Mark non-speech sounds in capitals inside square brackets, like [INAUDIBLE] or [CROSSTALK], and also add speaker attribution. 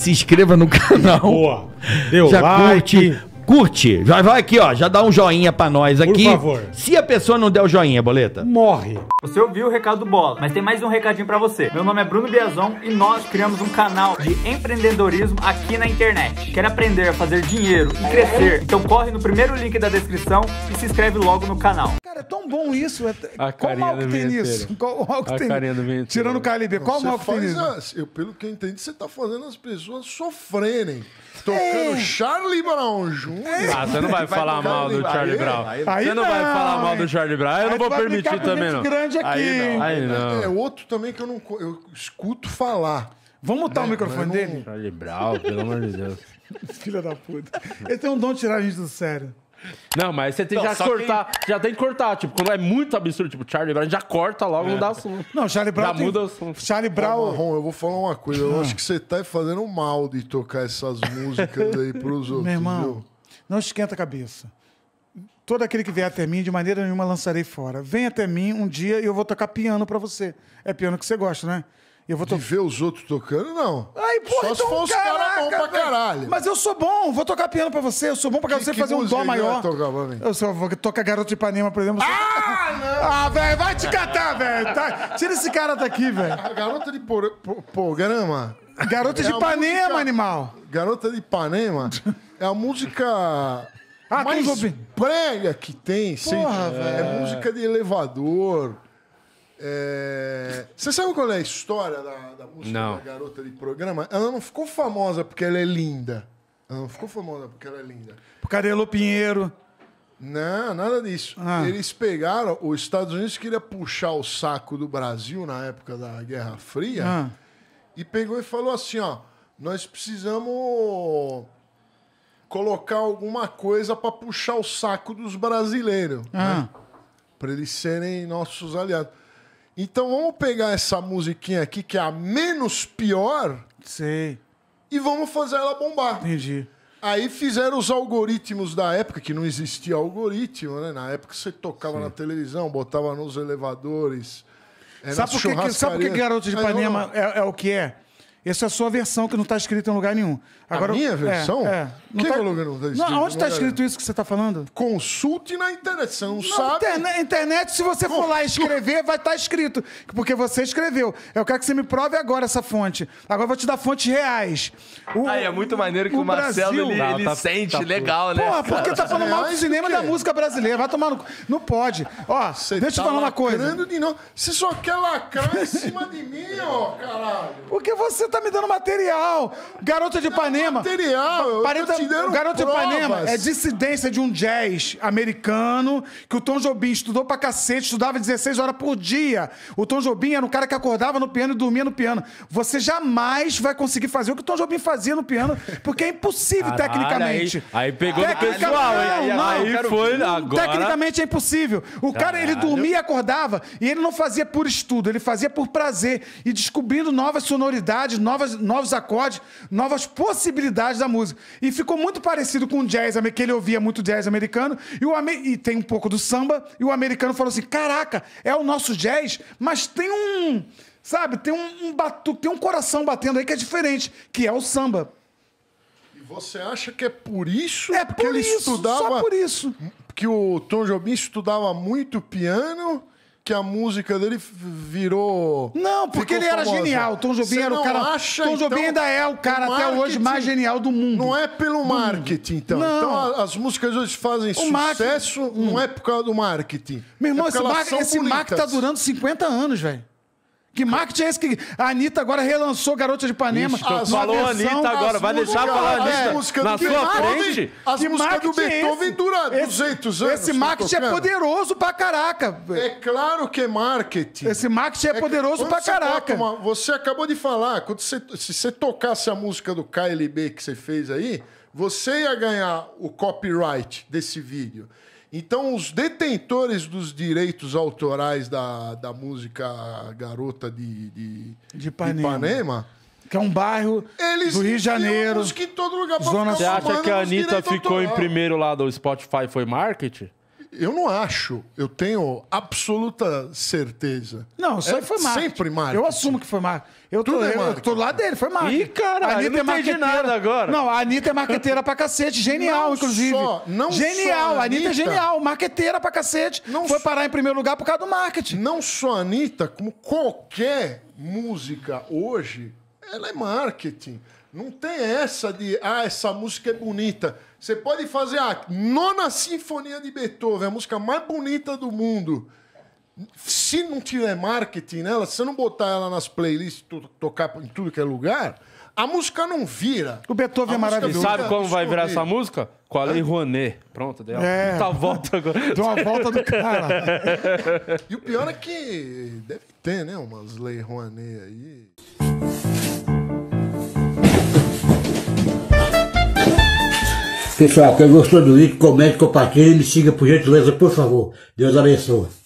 Speaker 1: se inscreva no canal. Boa. Deu já like. Curte, curte. Já vai aqui, ó. Já dá um joinha pra nós aqui. Por favor. Se a pessoa não der o joinha, boleta. Morre. Você ouviu o recado do Bola, mas tem mais um recadinho pra você. Meu nome é Bruno Biazon e nós criamos um canal de empreendedorismo aqui na internet. Quer aprender a fazer dinheiro e crescer? Então corre no primeiro link da descrição e se inscreve logo no canal bom isso. É a qual mal que tem nisso? Qual mal que a tem nisso? Tirando o KLB, qual mal que tem
Speaker 2: nisso? Eu, pelo que eu entendi, você tá fazendo as pessoas sofrerem. Tocando Ei. É. Charlie Brown Jr.
Speaker 1: É. Ah, você não vai, vai falar mal do Charlie aí, Brown. Aí, aí você não, não vai falar mal do Charlie Brown. Eu não vou permitir também, não. grande aqui. Aí não. Aí não. É outro também que eu não eu escuto falar. Vamos mutar é, o né? microfone não... dele?
Speaker 2: Charlie Brown, pelo amor de Deus.
Speaker 1: [LAUGHS] Filha da puta. Ele tem um dom de tirar a gente do sério.
Speaker 2: Não, mas você tem não, já que cortar. Que... Já tem que cortar. Tipo, quando é muito absurdo, tipo, Charlie Brown, já corta logo, é. não dá assunto. Não, Charlie Brown. Já tem... muda o assunto. Charlie tá Brown. eu vou falar uma coisa. Eu acho que você tá fazendo mal de tocar essas músicas aí pros outros. Meu irmão, viu?
Speaker 1: não esquenta a cabeça. Todo aquele que vier até mim, de maneira nenhuma lançarei fora. Vem até mim um dia e eu vou tocar piano para você. É piano que você gosta, né? Eu vou to... De ver os outros tocando, não. porra, Só então, se for os caras bons pra caralho. Mas eu sou bom, vou tocar piano pra você, eu sou bom pra que, você que fazer um dó maior. Tocar pra mim? Eu sou, vou tocar Garoto de Ipanema, por exemplo. Ah,
Speaker 2: não! Ah, velho, vai te catar, velho. Tá... Tira esse cara daqui, velho. Garota de por... Por... Programa.
Speaker 1: Garota é de Ipanema, música...
Speaker 2: animal. Garota de Ipanema é a música... Ah, mais brega que tem, Porra, sei, é música de elevador, é... Você sabe qual é a história da, da música não. da garota de programa? Ela não ficou famosa porque ela é linda. Ela não ficou famosa porque ela é linda.
Speaker 1: Por Cadelo Pinheiro.
Speaker 2: Não, nada disso. Ah. Eles pegaram, os Estados Unidos queria puxar o saco do Brasil na época da Guerra Fria ah. e pegou e falou assim, ó, nós precisamos colocar alguma coisa para puxar o saco dos brasileiros, né? ah. né? para eles serem nossos aliados. Então vamos pegar essa musiquinha aqui, que é a menos pior. sim, E vamos fazer ela bombar. Entendi. Aí fizeram os algoritmos da época, que não existia algoritmo, né? Na época você tocava Sim. na televisão, botava nos elevadores.
Speaker 1: É sabe, por que, sabe por que Garoto de Ipanema é, é o que é? Essa é a sua versão que não está escrita em lugar nenhum. Agora, a minha versão? É. é. Não tá Quem tipo tá... lugar não tá escrito? Não, onde está escrito isso que você está falando? Consulte
Speaker 2: na internet, você não, não sabe. Interna... internet, se você for lá
Speaker 1: escrever, vai estar tá escrito. Porque você escreveu. Eu quero que você me prove agora essa fonte. Agora eu vou te dar fontes reais. O,
Speaker 2: ah, é muito maneiro que o, o Marcelo Brasil... ele, ele tá, sente, tá legal, né? Porra, porque está falando mal do cinema
Speaker 1: e da música brasileira. Vai tomar no. Não pode. Ó, você deixa eu tá falar uma coisa. De não. Você só quer lacrar em cima
Speaker 2: de mim, ó, caralho.
Speaker 1: Porque você tá me dando material. Garota de Ipanema. Material, Parenta, Garota de Ipanema é dissidência de um jazz americano que o Tom Jobim estudou pra cacete, estudava 16 horas por dia. O Tom Jobim era um cara que acordava no piano e dormia no piano. Você jamais vai conseguir fazer o que o Tom Jobim fazia no piano, porque é impossível Caralho, tecnicamente. Aí, aí pegou Tecnica, do pessoal, não, não, aí, foi agora. Tecnicamente é impossível. O Caralho. cara, ele dormia e acordava, e ele não fazia por estudo, ele fazia por prazer. E descobrindo novas sonoridades, novas, novos acordes, novas possibilidades da música. E ficou muito parecido com o jazz, que ele ouvia muito jazz americano, e, o, e tem um pouco do samba, e o americano falou assim: caraca, é o nosso jazz, mas tem um. Sabe, tem um, um batuque, tem um coração batendo aí que é diferente, que é o samba.
Speaker 2: E você acha que
Speaker 1: é por isso é que por ele isso, estudava? Só por isso.
Speaker 2: Que o Tom Jobim estudava muito piano que a música dele virou. Não, porque ele era famosa. genial. Tom Jobim era o cara. Acha, Tom Jobim então, ainda é o cara o até hoje mais genial do mundo. Não é pelo marketing, então. então. Não. Então as músicas hoje fazem o sucesso, não
Speaker 1: é por causa do marketing. Meu irmão, é esse marketing mar... tá durando 50 anos, velho. Que marketing é esse que a Anitta agora relançou Garota de Ipanema? Ixi, falou versão, Anitta agora, vai deixar falar a Anitta música, na sua é frente? As músicas do é Beethoven é 200 esse, anos. Esse marketing é poderoso pra caraca. É claro que é marketing. Esse marketing é, é poderoso pra você caraca. Uma,
Speaker 2: você acabou de falar, quando você, se você tocasse a música do KLB que você fez aí, você ia ganhar o copyright desse vídeo. Então, os detentores dos direitos autorais da, da música Garota de, de, de Ipanema, Ipanema
Speaker 1: que é um bairro Eles do Rio de Janeiro. Música
Speaker 2: todo lugar Zona Você acha que a Anitta ficou em primeiro lá do Spotify foi marketing? Eu não acho. Eu tenho absoluta certeza. Não, isso é aí foi marketing. Sempre marketing. Eu
Speaker 1: assumo que foi marketing. Eu Tudo tô, é eu tô lá dele, foi marketing. Ih, cara, a Anitta eu não é entendi nada agora. Não, a Anitta é marqueteira pra cacete. Genial, não inclusive. Só, não genial. Só a Anitta, Anitta é genial. Marqueteira pra cacete. Não foi parar em
Speaker 2: primeiro lugar por causa do marketing. Não só a Anitta, como qualquer música hoje, ela é marketing. Não tem essa de, ah, essa música é bonita. Você pode fazer a nona sinfonia de Beethoven, a música mais bonita do mundo. Se não tiver marketing nela, se você não botar ela nas playlists, tocar em tudo que é lugar, a música não vira. O Beethoven é a é maravilhoso. Sabe como vai virar essa música? Com a Lei é. Rouanet. Pronto, deu é. uma é. volta agora. [LAUGHS] Deu uma volta do cara. e o pior é que deve ter, né? Umas Lei Rouanet aí. Pessoal, quem gostou do vídeo, comente, compartilhe, me siga por gentileza, por favor. Deus abençoe.